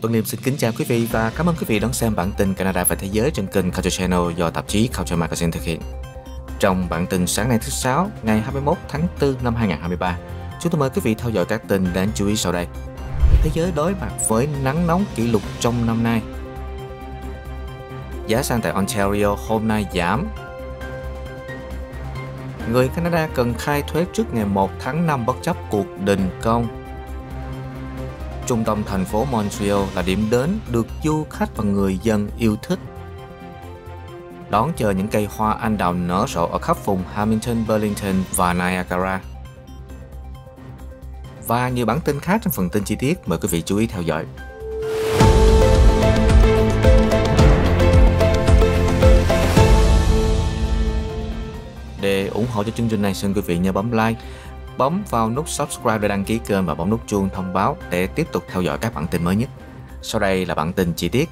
Tuấn Liêm xin kính chào quý vị và cảm ơn quý vị đón xem bản tin Canada và Thế giới trên kênh Culture Channel do tạp chí Culture Magazine thực hiện. Trong bản tin sáng nay thứ Sáu, ngày 21 tháng 4 năm 2023, chúng tôi mời quý vị theo dõi các tin đáng chú ý sau đây. Thế giới đối mặt với nắng nóng kỷ lục trong năm nay. Giá xăng tại Ontario hôm nay giảm. Người Canada cần khai thuế trước ngày 1 tháng 5 bất chấp cuộc đình công trung tâm thành phố Montreal là điểm đến được du khách và người dân yêu thích. Đón chờ những cây hoa anh đào nở rộ ở khắp vùng Hamilton, Burlington và Niagara. Và nhiều bản tin khác trong phần tin chi tiết, mời quý vị chú ý theo dõi. Để ủng hộ cho chương trình này, xin quý vị nhớ bấm like bấm vào nút subscribe để đăng ký kênh và bấm nút chuông thông báo để tiếp tục theo dõi các bản tin mới nhất. Sau đây là bản tin chi tiết.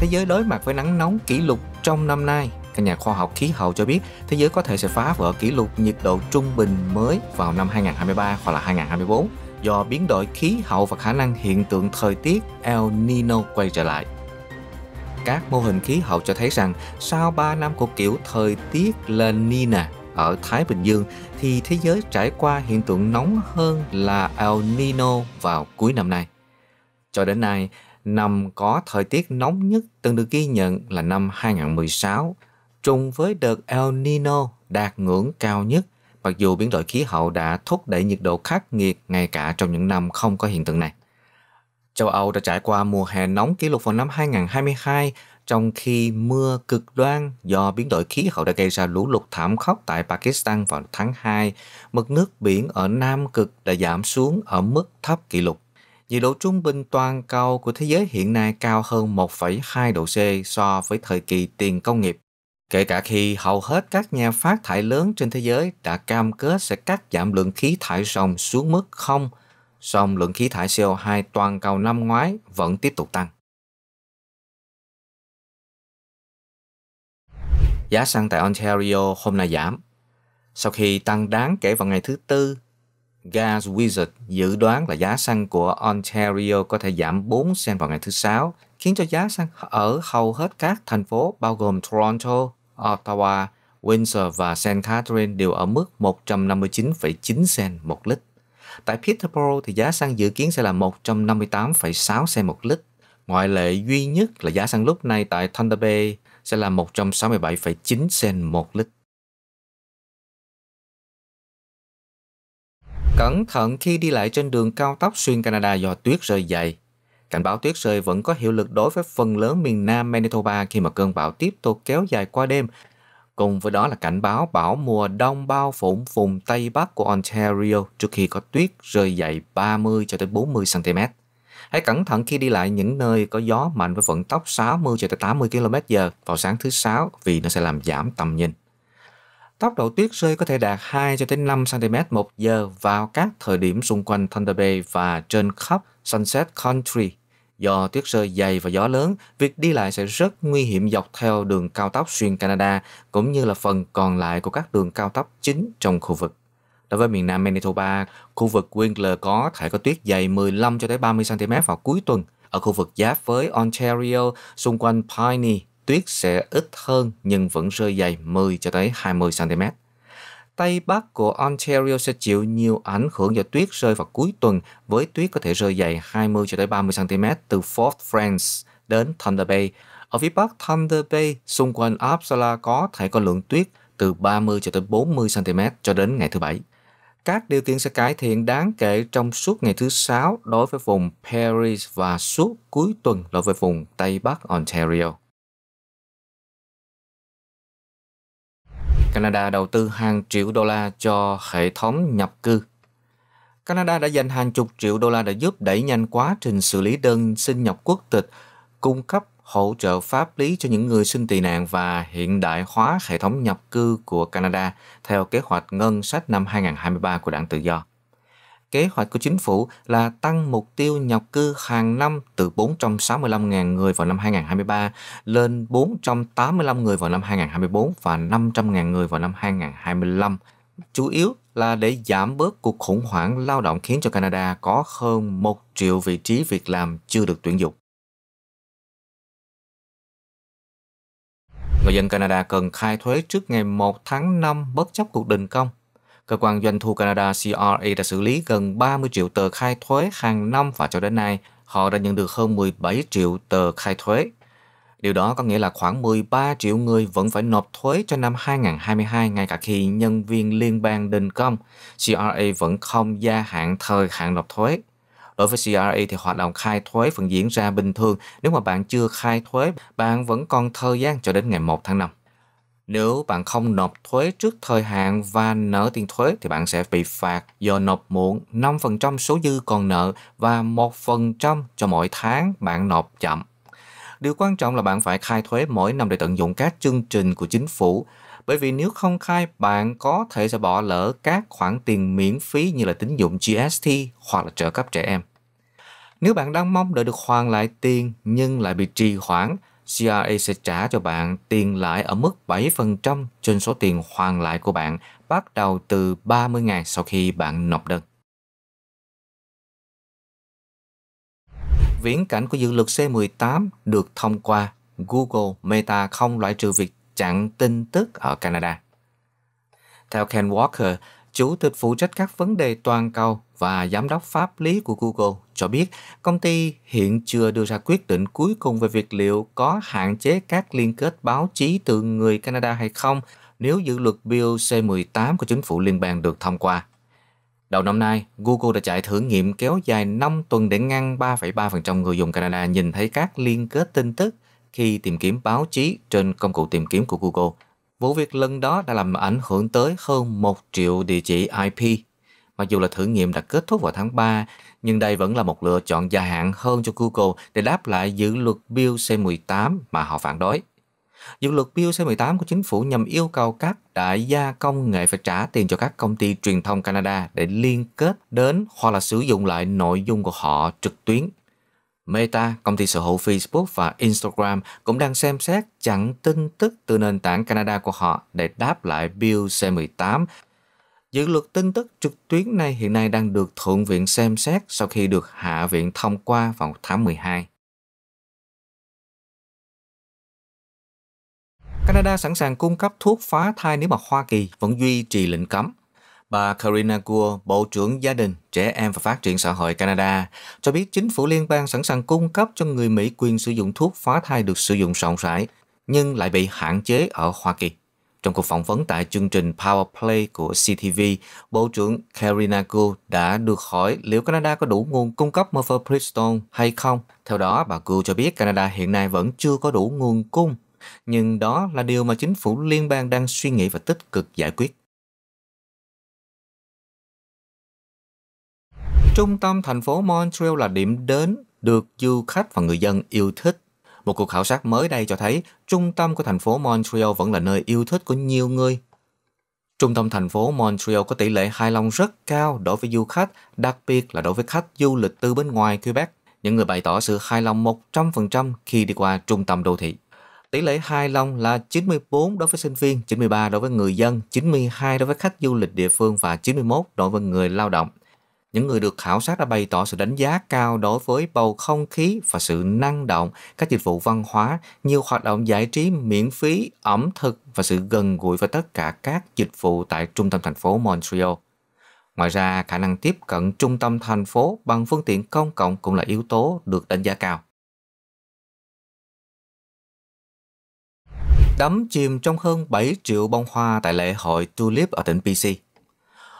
Thế giới đối mặt với nắng nóng kỷ lục trong năm nay. Các nhà khoa học khí hậu cho biết thế giới có thể sẽ phá vỡ kỷ lục nhiệt độ trung bình mới vào năm 2023 hoặc là 2024 do biến đổi khí hậu và khả năng hiện tượng thời tiết El Nino quay trở lại các mô hình khí hậu cho thấy rằng sau 3 năm của kiểu thời tiết La Nina, ở Thái Bình Dương thì thế giới trải qua hiện tượng nóng hơn là El Nino vào cuối năm nay. Cho đến nay, năm có thời tiết nóng nhất từng được ghi nhận là năm 2016, trùng với đợt El Nino đạt ngưỡng cao nhất, mặc dù biến đổi khí hậu đã thúc đẩy nhiệt độ khắc nghiệt ngay cả trong những năm không có hiện tượng này. Châu Âu đã trải qua mùa hè nóng kỷ lục vào năm 2022 trong khi mưa cực đoan do biến đổi khí hậu đã gây ra lũ lụt thảm khốc tại Pakistan vào tháng 2, mực nước biển ở Nam Cực đã giảm xuống ở mức thấp kỷ lục. Nhiệt độ trung bình toàn cầu của thế giới hiện nay cao hơn 1,2 độ C so với thời kỳ tiền công nghiệp, kể cả khi hầu hết các nhà phát thải lớn trên thế giới đã cam kết sẽ cắt giảm lượng khí thải ròng xuống mức không, song lượng khí thải CO2 toàn cầu năm ngoái vẫn tiếp tục tăng. giá xăng tại Ontario hôm nay giảm. Sau khi tăng đáng kể vào ngày thứ Tư, Gas Wizard dự đoán là giá xăng của Ontario có thể giảm 4 cent vào ngày thứ Sáu, khiến cho giá xăng ở hầu hết các thành phố bao gồm Toronto, Ottawa, Windsor và St. Catherine đều ở mức 159,9 cent một lít. Tại Peterborough thì giá xăng dự kiến sẽ là 158,6 cent một lít. Ngoại lệ duy nhất là giá xăng lúc này tại Thunder Bay sẽ là 167,9 sen một lít. Cẩn thận khi đi lại trên đường cao tốc xuyên Canada do tuyết rơi dày. Cảnh báo tuyết rơi vẫn có hiệu lực đối với phần lớn miền nam Manitoba khi mà cơn bão tiếp tục kéo dài qua đêm. Cùng với đó là cảnh báo bão mùa đông bao phủ vùng Tây Bắc của Ontario trước khi có tuyết rơi dày 30 cho tới 40 cm. Hãy cẩn thận khi đi lại những nơi có gió mạnh với vận tốc 60 cho tới 80 km/h vào sáng thứ sáu vì nó sẽ làm giảm tầm nhìn. Tốc độ tuyết rơi có thể đạt 2 cho tới 5 cm một giờ vào các thời điểm xung quanh Thunder Bay và trên khắp Sunset Country. Do tuyết rơi dày và gió lớn, việc đi lại sẽ rất nguy hiểm dọc theo đường cao tốc xuyên Canada cũng như là phần còn lại của các đường cao tốc chính trong khu vực. Đối với miền Nam Manitoba, khu vực Winkler có thể có tuyết dày 15 cho tới 30 cm vào cuối tuần. Ở khu vực giáp với Ontario, xung quanh Piney, tuyết sẽ ít hơn nhưng vẫn rơi dày 10 cho tới 20 cm. Tây Bắc của Ontario sẽ chịu nhiều ảnh hưởng do tuyết rơi vào cuối tuần với tuyết có thể rơi dày 20 cho tới 30 cm từ Fort France đến Thunder Bay. Ở phía Bắc Thunder Bay xung quanh Uppsala có thể có lượng tuyết từ 30 cho tới 40 cm cho đến ngày thứ bảy các điều kiện sẽ cải thiện đáng kể trong suốt ngày thứ sáu đối với vùng Paris và suốt cuối tuần đối với vùng Tây Bắc Ontario. Canada đầu tư hàng triệu đô la cho hệ thống nhập cư. Canada đã dành hàng chục triệu đô la để giúp đẩy nhanh quá trình xử lý đơn xin nhập quốc tịch, cung cấp hỗ trợ pháp lý cho những người xin tị nạn và hiện đại hóa hệ thống nhập cư của Canada theo kế hoạch ngân sách năm 2023 của Đảng Tự Do. Kế hoạch của chính phủ là tăng mục tiêu nhập cư hàng năm từ 465.000 người vào năm 2023 lên 485 người vào năm 2024 và 500.000 người vào năm 2025, chủ yếu là để giảm bớt cuộc khủng hoảng lao động khiến cho Canada có hơn 1 triệu vị trí việc làm chưa được tuyển dụng. Người dân Canada cần khai thuế trước ngày 1 tháng 5 bất chấp cuộc đình công. Cơ quan doanh thu Canada CRA đã xử lý gần 30 triệu tờ khai thuế hàng năm và cho đến nay họ đã nhận được hơn 17 triệu tờ khai thuế. Điều đó có nghĩa là khoảng 13 triệu người vẫn phải nộp thuế cho năm 2022 ngay cả khi nhân viên liên bang đình công. CRA vẫn không gia hạn thời hạn nộp thuế. Đối với CRE thì hoạt động khai thuế vẫn diễn ra bình thường. Nếu mà bạn chưa khai thuế, bạn vẫn còn thời gian cho đến ngày 1 tháng 5. Nếu bạn không nộp thuế trước thời hạn và nợ tiền thuế thì bạn sẽ bị phạt do nộp muộn 5% số dư còn nợ và 1% cho mỗi tháng bạn nộp chậm. Điều quan trọng là bạn phải khai thuế mỗi năm để tận dụng các chương trình của chính phủ bởi vì nếu không khai bạn có thể sẽ bỏ lỡ các khoản tiền miễn phí như là tín dụng GST hoặc là trợ cấp trẻ em. Nếu bạn đang mong đợi được hoàn lại tiền nhưng lại bị trì hoãn, CRA sẽ trả cho bạn tiền lãi ở mức 7% trên số tiền hoàn lại của bạn bắt đầu từ 30 ngày sau khi bạn nộp đơn. Viễn cảnh của dự luật C18 được thông qua, Google, Meta không loại trừ việc chặn tin tức ở Canada. Theo Ken Walker, chủ tịch phụ trách các vấn đề toàn cầu và giám đốc pháp lý của Google cho biết công ty hiện chưa đưa ra quyết định cuối cùng về việc liệu có hạn chế các liên kết báo chí từ người Canada hay không nếu dự luật Bill C-18 của chính phủ liên bang được thông qua. Đầu năm nay, Google đã chạy thử nghiệm kéo dài 5 tuần để ngăn 3,3% người dùng Canada nhìn thấy các liên kết tin tức khi tìm kiếm báo chí trên công cụ tìm kiếm của Google. Vụ việc lần đó đã làm ảnh hưởng tới hơn 1 triệu địa chỉ IP. Mặc dù là thử nghiệm đã kết thúc vào tháng 3, nhưng đây vẫn là một lựa chọn dài hạn hơn cho Google để đáp lại dự luật Bill C18 mà họ phản đối. Dự luật Bill C18 của chính phủ nhằm yêu cầu các đại gia công nghệ phải trả tiền cho các công ty truyền thông Canada để liên kết đến hoặc là sử dụng lại nội dung của họ trực tuyến Meta, công ty sở hữu Facebook và Instagram cũng đang xem xét chặn tin tức từ nền tảng Canada của họ để đáp lại Bill C-18. Dự luật tin tức trực tuyến này hiện nay đang được Thượng viện xem xét sau khi được Hạ viện thông qua vào tháng 12. Canada sẵn sàng cung cấp thuốc phá thai nếu mà Hoa Kỳ vẫn duy trì lệnh cấm. Bà Karina Kaur, Bộ trưởng Gia đình, Trẻ em và Phát triển xã hội Canada, cho biết chính phủ liên bang sẵn sàng cung cấp cho người Mỹ quyền sử dụng thuốc phá thai được sử dụng rộng rãi, nhưng lại bị hạn chế ở Hoa Kỳ. Trong cuộc phỏng vấn tại chương trình Power Play của CTV, Bộ trưởng Karina Gould đã được hỏi liệu Canada có đủ nguồn cung cấp mifepristone hay không. Theo đó, bà Gould cho biết Canada hiện nay vẫn chưa có đủ nguồn cung, nhưng đó là điều mà chính phủ liên bang đang suy nghĩ và tích cực giải quyết. Trung tâm thành phố Montreal là điểm đến được du khách và người dân yêu thích. Một cuộc khảo sát mới đây cho thấy trung tâm của thành phố Montreal vẫn là nơi yêu thích của nhiều người. Trung tâm thành phố Montreal có tỷ lệ hài lòng rất cao đối với du khách, đặc biệt là đối với khách du lịch từ bên ngoài Quebec. Những người bày tỏ sự hài lòng 100% khi đi qua trung tâm đô thị. Tỷ lệ hài lòng là 94 đối với sinh viên, 93 đối với người dân, 92 đối với khách du lịch địa phương và 91 đối với người lao động những người được khảo sát đã bày tỏ sự đánh giá cao đối với bầu không khí và sự năng động, các dịch vụ văn hóa, nhiều hoạt động giải trí miễn phí, ẩm thực và sự gần gũi với tất cả các dịch vụ tại trung tâm thành phố Montreal. Ngoài ra, khả năng tiếp cận trung tâm thành phố bằng phương tiện công cộng cũng là yếu tố được đánh giá cao. Đắm chìm trong hơn 7 triệu bông hoa tại lễ hội Tulip ở tỉnh BC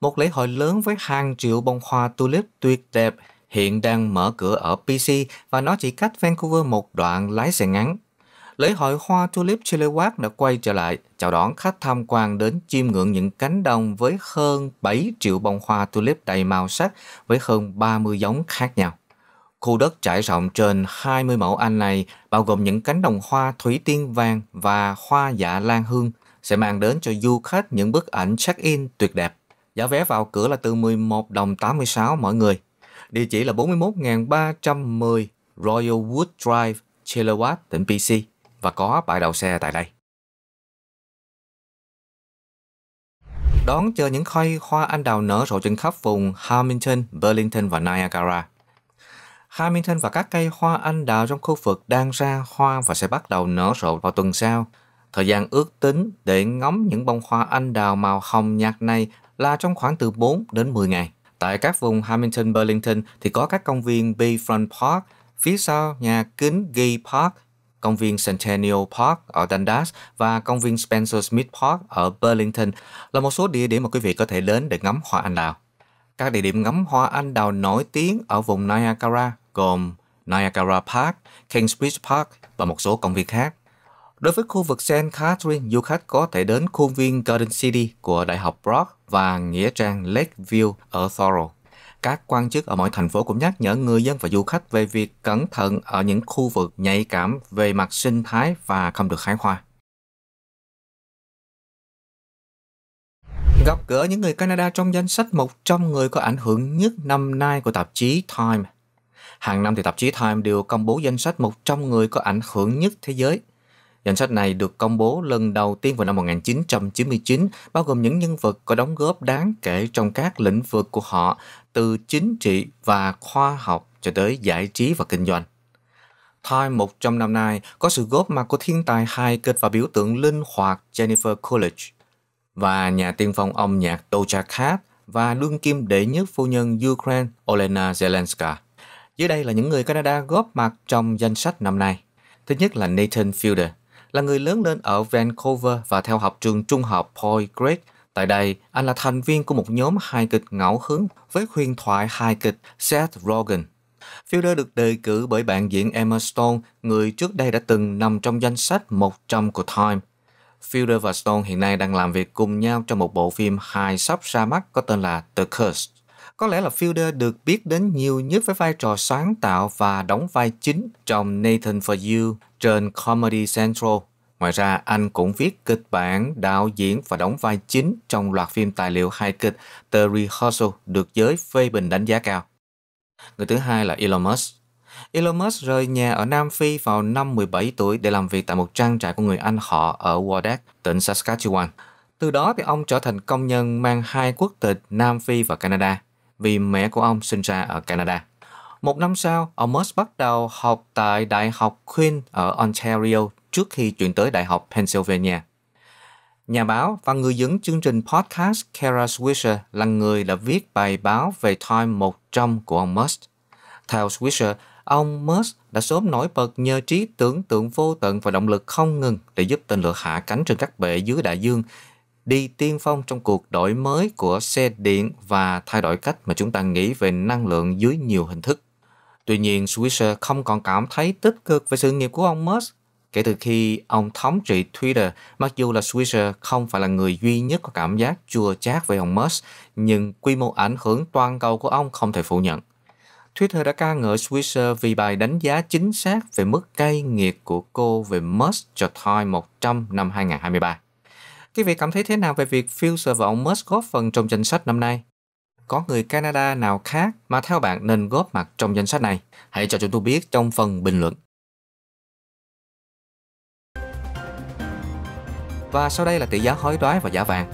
một lễ hội lớn với hàng triệu bông hoa tulip tuyệt đẹp hiện đang mở cửa ở PC và nó chỉ cách Vancouver một đoạn lái xe ngắn. Lễ hội hoa tulip Chilliwack đã quay trở lại, chào đón khách tham quan đến chiêm ngưỡng những cánh đồng với hơn 7 triệu bông hoa tulip đầy màu sắc với hơn 30 giống khác nhau. Khu đất trải rộng trên 20 mẫu anh này bao gồm những cánh đồng hoa thủy tiên vàng và hoa dạ lan hương sẽ mang đến cho du khách những bức ảnh check-in tuyệt đẹp. Giá vé vào cửa là từ 11 đồng 86 mọi người. Địa chỉ là 41.310 Royal Wood Drive, Chilliwatt, tỉnh PC và có bãi đậu xe tại đây. Đón chờ những khoai hoa anh đào nở rộ trên khắp vùng Hamilton, Burlington và Niagara. Hamilton và các cây hoa anh đào trong khu vực đang ra hoa và sẽ bắt đầu nở rộ vào tuần sau Thời gian ước tính để ngắm những bông hoa anh đào màu hồng nhạt này là trong khoảng từ 4 đến 10 ngày. Tại các vùng Hamilton Burlington thì có các công viên Bayfront Park, phía sau nhà kính Gay Park, công viên Centennial Park ở Dundas và công viên Spencer Smith Park ở Burlington là một số địa điểm mà quý vị có thể đến để ngắm hoa anh đào. Các địa điểm ngắm hoa anh đào nổi tiếng ở vùng Niagara gồm Niagara Park, Kingsbridge Park và một số công viên khác. Đối với khu vực St. Catherine, du khách có thể đến khuôn viên Garden City của Đại học Brock và Nghĩa trang Lakeview ở Thorough. Các quan chức ở mọi thành phố cũng nhắc nhở người dân và du khách về việc cẩn thận ở những khu vực nhạy cảm về mặt sinh thái và không được khai hoa. Gặp gỡ những người Canada trong danh sách 100 người có ảnh hưởng nhất năm nay của tạp chí Time. Hàng năm thì tạp chí Time đều công bố danh sách 100 người có ảnh hưởng nhất thế giới Danh sách này được công bố lần đầu tiên vào năm 1999, bao gồm những nhân vật có đóng góp đáng kể trong các lĩnh vực của họ, từ chính trị và khoa học cho tới giải trí và kinh doanh. Time 100 năm nay có sự góp mặt của thiên tài hài kịch và biểu tượng linh hoạt Jennifer Coolidge và nhà tiên phong âm nhạc Doja Cat và đương kim đệ nhất phu nhân Ukraine Olena Zelenska. Dưới đây là những người Canada góp mặt trong danh sách năm nay. Thứ nhất là Nathan Fielder, là người lớn lên ở Vancouver và theo học trường trung học Paul Craig. Tại đây, anh là thành viên của một nhóm hài kịch ngẫu hứng với huyền thoại hài kịch Seth Rogen. Fielder được đề cử bởi bạn diễn Emma Stone, người trước đây đã từng nằm trong danh sách 100 của Time. Fielder và Stone hiện nay đang làm việc cùng nhau trong một bộ phim hài sắp ra mắt có tên là The Curse. Có lẽ là Fielder được biết đến nhiều nhất với vai trò sáng tạo và đóng vai chính trong Nathan for You trên Comedy Central. Ngoài ra, anh cũng viết kịch bản, đạo diễn và đóng vai chính trong loạt phim tài liệu hài kịch The Rehearsal được giới phê bình đánh giá cao. Người thứ hai là Elon Musk. Elon Musk rời nhà ở Nam Phi vào năm 17 tuổi để làm việc tại một trang trại của người anh họ ở Wardak, tỉnh Saskatchewan. Từ đó thì ông trở thành công nhân mang hai quốc tịch Nam Phi và Canada vì mẹ của ông sinh ra ở Canada. Một năm sau, ông Musk bắt đầu học tại Đại học Queen ở Ontario trước khi chuyển tới Đại học Pennsylvania. Nhà báo và người dẫn chương trình podcast Kara Swisher là người đã viết bài báo về Time 100 của ông Musk. Theo Swisher, ông Musk đã sớm nổi bật nhờ trí tưởng tượng vô tận và động lực không ngừng để giúp tên lửa hạ cánh trên các bể dưới đại dương, đi tiên phong trong cuộc đổi mới của xe điện và thay đổi cách mà chúng ta nghĩ về năng lượng dưới nhiều hình thức. Tuy nhiên, Swisher không còn cảm thấy tích cực về sự nghiệp của ông Musk kể từ khi ông thống trị Twitter, mặc dù là Swisher không phải là người duy nhất có cảm giác chua chát về ông Musk, nhưng quy mô ảnh hưởng toàn cầu của ông không thể phủ nhận. Twitter đã ca ngợi Swisher vì bài đánh giá chính xác về mức cay nghiệt của cô về Musk cho Time 100 năm 2023. Quý vị cảm thấy thế nào về việc Future và ông Musk góp phần trong danh sách năm nay? có người Canada nào khác mà theo bạn nên góp mặt trong danh sách này? Hãy cho chúng tôi biết trong phần bình luận. Và sau đây là tỷ giá hối đoái và giá vàng.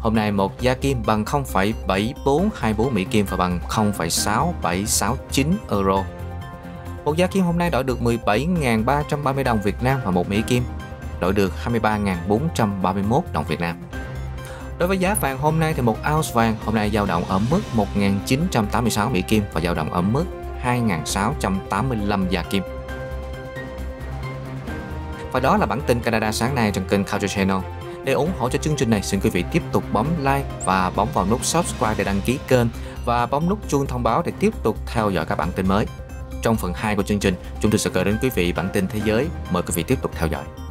Hôm nay một gia kim bằng 0,7424 Mỹ Kim và bằng 0,6769 euro. Một giá kim hôm nay đổi được 17.330 đồng Việt Nam và một Mỹ Kim đổi được 23.431 đồng Việt Nam. Đối với giá vàng hôm nay thì một ounce vàng hôm nay dao động ở mức 1986 Mỹ Kim và dao động ở mức 2685 Gia Kim. Và đó là bản tin Canada sáng nay trên kênh Culture Channel. Để ủng hộ cho chương trình này, xin quý vị tiếp tục bấm like và bấm vào nút subscribe để đăng ký kênh và bấm nút chuông thông báo để tiếp tục theo dõi các bản tin mới. Trong phần 2 của chương trình, chúng tôi sẽ gửi đến quý vị bản tin thế giới. Mời quý vị tiếp tục theo dõi.